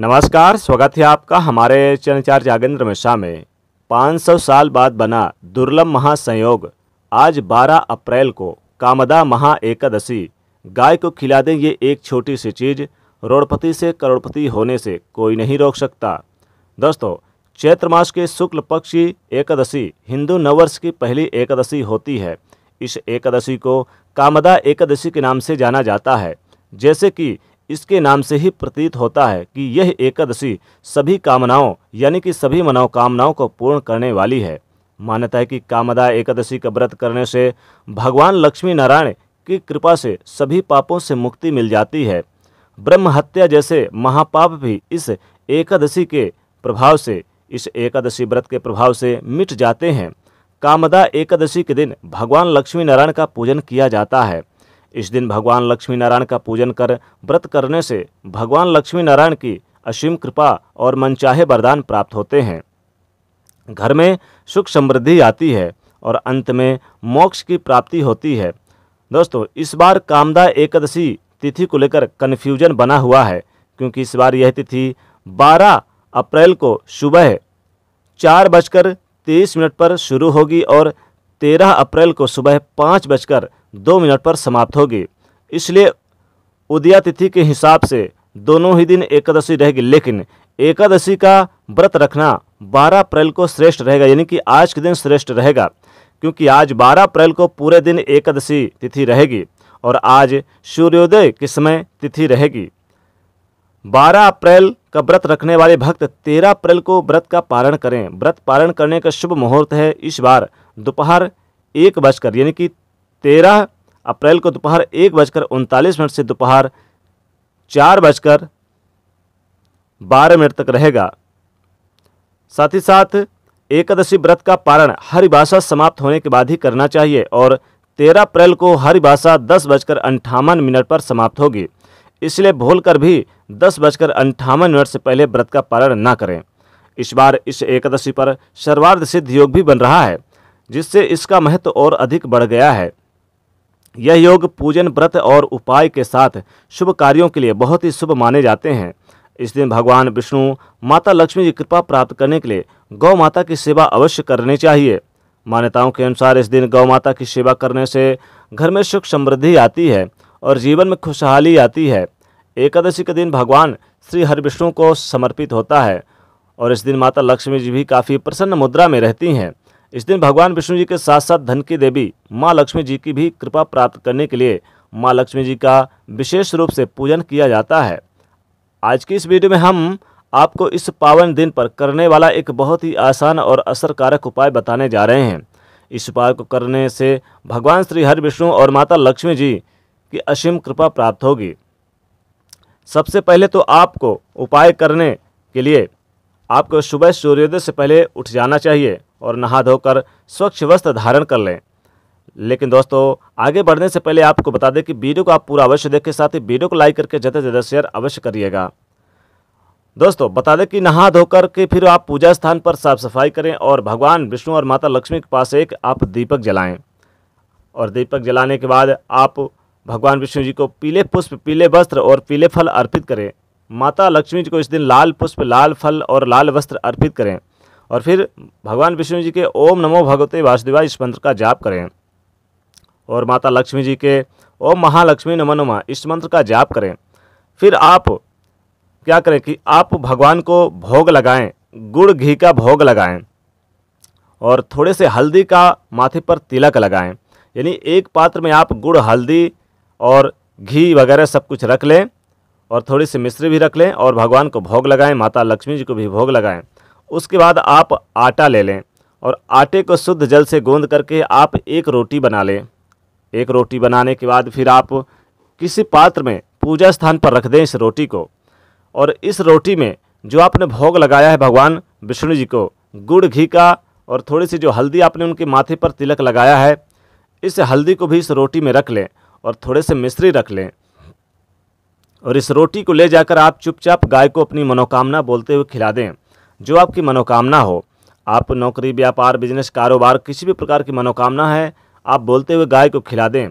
नमस्कार स्वागत है आपका हमारे चरणचार्य जागेंद्र मिश्रा में 500 साल बाद बना दुर्लभ महासंयोग आज 12 अप्रैल को कामदा महा एकादशी गाय को खिला दें ये एक छोटी सी चीज़ रोड़पति से करोड़पति होने से कोई नहीं रोक सकता दोस्तों चैत्र मास के शुक्ल पक्ष एकादशी हिंदू नववर्ष की पहली एकादशी होती है इस एकादशी को कामदा एकादशी के नाम से जाना जाता है जैसे कि इसके नाम से ही प्रतीत होता है कि यह एकादशी सभी कामनाओं यानी कि सभी मनोकामनाओं को पूर्ण करने वाली है मान्यता है कि कामदा एकादशी का व्रत करने से भगवान लक्ष्मी नारायण की कृपा से सभी पापों से मुक्ति मिल जाती है ब्रह्म हत्या जैसे महापाप भी इस एकादशी के प्रभाव से इस एकादशी व्रत के प्रभाव से मिट जाते हैं कामदा एकादशी के दिन भगवान लक्ष्मी नारायण का पूजन किया जाता है इस दिन भगवान लक्ष्मी नारायण का पूजन कर व्रत करने से भगवान लक्ष्मी नारायण की असीम कृपा और मनचाहे वरदान प्राप्त होते हैं घर में सुख समृद्धि आती है और अंत में मोक्ष की प्राप्ति होती है दोस्तों इस बार कामदा एकादशी तिथि को लेकर कन्फ्यूजन बना हुआ है क्योंकि इस बार यह तिथि 12 अप्रैल को सुबह चार बजकर तेईस मिनट पर शुरू होगी और 13 अप्रैल को सुबह पाँच बजकर दो मिनट पर समाप्त होगी इसलिए उदया तिथि के हिसाब से दोनों ही दिन एकादशी रहेगी लेकिन एकादशी का व्रत रखना 12 अप्रैल को श्रेष्ठ रहेगा यानी कि आज के दिन श्रेष्ठ रहेगा क्योंकि आज 12 अप्रैल को पूरे दिन एकादशी तिथि रहेगी और आज सूर्योदय के समय तिथि रहेगी 12 अप्रैल का व्रत रखने वाले भक्त 13 अप्रैल को व्रत का पारण करें व्रत पारण करने का शुभ मुहूर्त है इस बार दोपहर एक बजकर यानी कि तेरह अप्रैल को दोपहर एक बजकर उनतालीस मिनट से दोपहर चार बजकर बारह मिनट तक रहेगा साथ ही साथ एकादशी व्रत का पारण हरिभाषा समाप्त होने के बाद ही करना चाहिए और तेरह अप्रैल को हरिभाषा दस बजकर अंठावन मिनट पर समाप्त होगी इसलिए कर भी दस बजकर अंठावन मिनट से पहले व्रत का पारण ना करें इस बार इस एकादशी पर सर्वार्ध सिद्ध योग भी बन रहा है जिससे इसका महत्व और अधिक बढ़ गया है यह योग पूजन व्रत और उपाय के साथ शुभ कार्यों के लिए बहुत ही शुभ माने जाते हैं इस दिन भगवान विष्णु माता लक्ष्मी की कृपा प्राप्त करने के लिए गौ माता की सेवा अवश्य करनी चाहिए मान्यताओं के अनुसार इस दिन गौ माता की सेवा करने से घर में सुख समृद्धि आती है और जीवन में खुशहाली आती है एकादशी के दिन भगवान श्री हरि विष्णु को समर्पित होता है और इस दिन माता लक्ष्मी जी भी काफ़ी प्रसन्न मुद्रा में रहती हैं इस दिन भगवान विष्णु जी के साथ साथ धन की देवी माँ लक्ष्मी जी की भी कृपा प्राप्त करने के लिए माँ लक्ष्मी जी का विशेष रूप से पूजन किया जाता है आज की इस वीडियो में हम आपको इस पावन दिन पर करने वाला एक बहुत ही आसान और असरकारक उपाय बताने जा रहे हैं इस उपाय को करने से भगवान श्री हर विष्णु और माता लक्ष्मी जी की असीम कृपा प्राप्त होगी सबसे पहले तो आपको उपाय करने के लिए आपको सुबह सूर्योदय से पहले उठ जाना चाहिए और नहा धोकर स्वच्छ वस्त्र धारण कर लें लेकिन दोस्तों आगे बढ़ने से पहले आपको बता दें कि वीडियो को आप पूरा अवश्य देखें साथ ही वीडियो को लाइक करके ज़्यादा से ज़्यादा शेयर अवश्य करिएगा दोस्तों बता दें कि नहा धोकर के फिर आप पूजा स्थान पर साफ सफाई करें और भगवान विष्णु और माता लक्ष्मी के पास एक आप दीपक जलाएं और दीपक जलाने के बाद आप भगवान विष्णु जी को पीले पुष्प पीले वस्त्र और पीले फल अर्पित करें माता लक्ष्मी जी को इस दिन लाल पुष्प लाल फल और लाल वस्त्र अर्पित करें और फिर भगवान विष्णु जी के ओम नमो भगवते वासुदेवाय इस मंत्र का जाप करें और माता लक्ष्मी जी के ओम महालक्ष्मी नमो नमः इस मंत्र का जाप करें फिर आप क्या करें कि आप भगवान को भोग लगाएं गुड़ घी का भोग लगाएं और थोड़े से हल्दी का माथे पर तिलक लगाएं यानी एक पात्र में आप गुड़ हल्दी और घी वगैरह सब कुछ रख लें और थोड़ी सी मिश्री भी रख लें और भगवान को भोग लगाएं माता लक्ष्मी जी को भी भोग लगाएं उसके बाद आप आटा ले लें और आटे को शुद्ध जल से गूंद करके आप एक रोटी बना लें एक रोटी बनाने के बाद फिर आप किसी पात्र में पूजा स्थान पर रख दें इस रोटी को और इस रोटी में जो आपने भोग लगाया है भगवान विष्णु जी को गुड़ घी का और थोड़ी सी जो हल्दी आपने उनके माथे पर तिलक लगाया है इस हल्दी को भी इस रोटी में रख लें और थोड़े से मिश्री रख लें और इस रोटी को ले जाकर आप चुपचाप गाय को अपनी मनोकामना बोलते हुए खिला दें जो आपकी मनोकामना हो आप नौकरी व्यापार बिजनेस कारोबार किसी भी प्रकार की मनोकामना है आप बोलते हुए गाय को खिला दें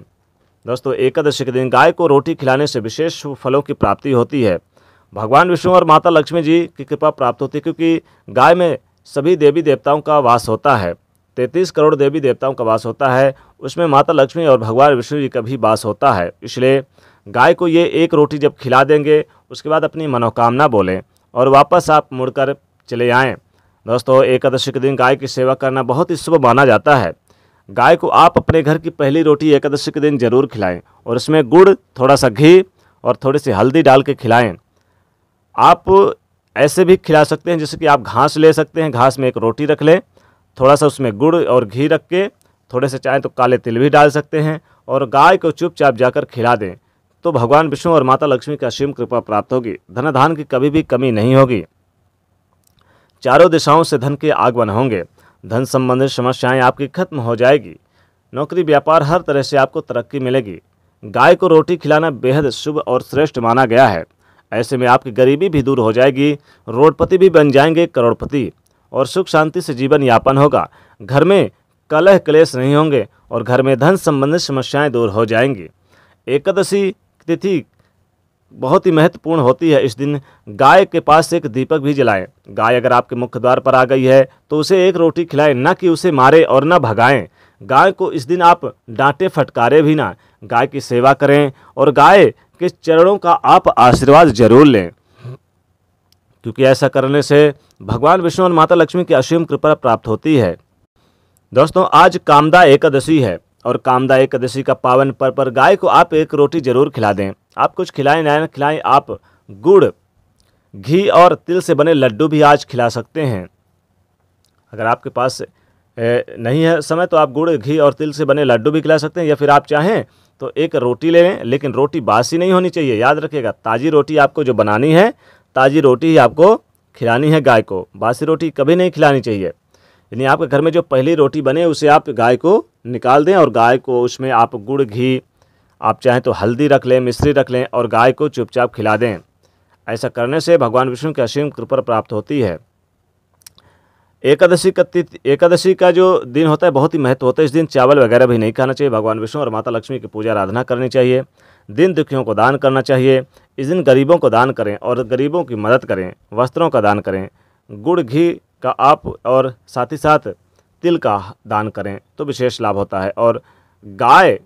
दोस्तों एकादशी के दिन गाय को रोटी खिलाने से विशेष फलों की प्राप्ति होती है भगवान विष्णु और माता लक्ष्मी जी की कृपा प्राप्त होती है क्योंकि गाय में सभी देवी देवताओं का वास होता है तैंतीस करोड़ देवी देवताओं का वास होता है उसमें माता लक्ष्मी और भगवान विष्णु जी का भी वास होता है इसलिए गाय को ये एक रोटी जब खिला देंगे उसके बाद अपनी मनोकामना बोलें और वापस आप मुड़कर चले आएँ दोस्तों एकादशी के दिन गाय की सेवा करना बहुत ही शुभ माना जाता है गाय को आप अपने घर की पहली रोटी एकादशी के दिन जरूर खिलाएं और उसमें गुड़ थोड़ा सा घी और थोड़ी सी हल्दी डाल के खिलाएँ आप ऐसे भी खिला सकते हैं जैसे कि आप घास ले सकते हैं घास में एक रोटी रख लें थोड़ा सा उसमें गुड़ और घी रख के थोड़े से चाहें तो काले तिल भी डाल सकते हैं और गाय को चुपचाप जाकर खिला दें तो भगवान विष्णु और माता लक्ष्मी की असीम कृपा प्राप्त होगी धन धान की कभी भी कमी नहीं होगी चारों दिशाओं से धन के आगमन होंगे धन संबंधित समस्याएं आपकी खत्म हो जाएगी नौकरी व्यापार हर तरह से आपको तरक्की मिलेगी गाय को रोटी खिलाना बेहद शुभ और श्रेष्ठ माना गया है ऐसे में आपकी गरीबी भी दूर हो जाएगी रोडपति भी बन जाएंगे करोड़पति और सुख शांति से जीवन यापन होगा घर में कलह क्लेश नहीं होंगे और घर में धन संबंधित समस्याएं दूर हो जाएंगी एकादशी तिथि बहुत ही महत्वपूर्ण होती है इस दिन गाय के पास एक दीपक भी जलाएं गाय अगर आपके मुख्य द्वार पर आ गई है तो उसे एक रोटी खिलाएं ना कि उसे मारे और ना भगाएं गाय को इस दिन आप डांटे फटकारे भी ना गाय की सेवा करें और गाय के चरणों का आप आशीर्वाद जरूर लें क्योंकि ऐसा करने से भगवान विष्णु और माता लक्ष्मी की असीम कृपा प्राप्त होती है दोस्तों आज कामदा एकादशी है और कामदा एकादशी का पावन पर्व पर गाय को आप एक रोटी जरूर खिला दें आप कुछ खिलाएं ना खिलाएं आप गुड़ घी और तिल से बने लड्डू भी आज खिला सकते हैं अगर आपके पास नहीं है समय तो आप गुड़ घी और तिल से बने लड्डू भी खिला सकते हैं या फिर आप चाहें तो एक रोटी ले लें लेकिन रोटी बासी नहीं होनी चाहिए याद रखिएगा ताज़ी रोटी आपको जो बनानी है ताज़ी रोटी ही आपको खिलानी है गाय को बासी रोटी कभी नहीं खिलानी चाहिए यानी आपके घर में जो पहली रोटी बने उसे आप गाय को निकाल दें और गाय को उसमें आप गुड़ घी आप चाहें तो हल्दी रख लें मिश्री रख लें और गाय को चुपचाप खिला दें ऐसा करने से भगवान विष्णु की असीम कृपा प्राप्त होती है एकादशी का एकादशी का जो दिन होता है बहुत ही महत्व होता है इस दिन चावल वगैरह भी नहीं खाना चाहिए भगवान विष्णु और माता लक्ष्मी की पूजा आराधना करनी चाहिए दिन दुखियों को दान करना चाहिए इस दिन गरीबों को दान करें और गरीबों की मदद करें वस्त्रों का दान करें गुड़ घी का आप और साथ ही साथ तिल का दान करें तो विशेष लाभ होता है और गाय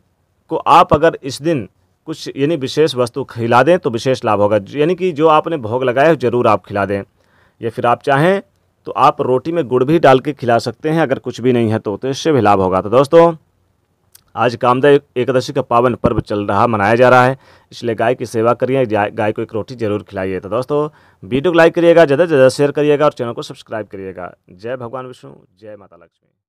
को आप अगर इस दिन कुछ यानी विशेष वस्तु खिला दें तो विशेष लाभ होगा यानी कि जो आपने भोग लगाया है ज़रूर आप खिला दें या फिर आप चाहें तो आप रोटी में गुड़ भी डाल के खिला सकते हैं अगर कुछ भी नहीं है तो, तो इससे भी लाभ होगा तो दोस्तों आज कामदेव एकादशी का पावन पर्व चल रहा मनाया जा रहा है इसलिए गाय की सेवा करिए गाय को एक रोटी जरूर खिलाइए तो दोस्तों वीडियो को लाइक करिएगा ज़्यादा से ज़्यादा शेयर करिएगा और चैनल को सब्सक्राइब करिएगा जय भगवान विष्णु जय माता लक्ष्मी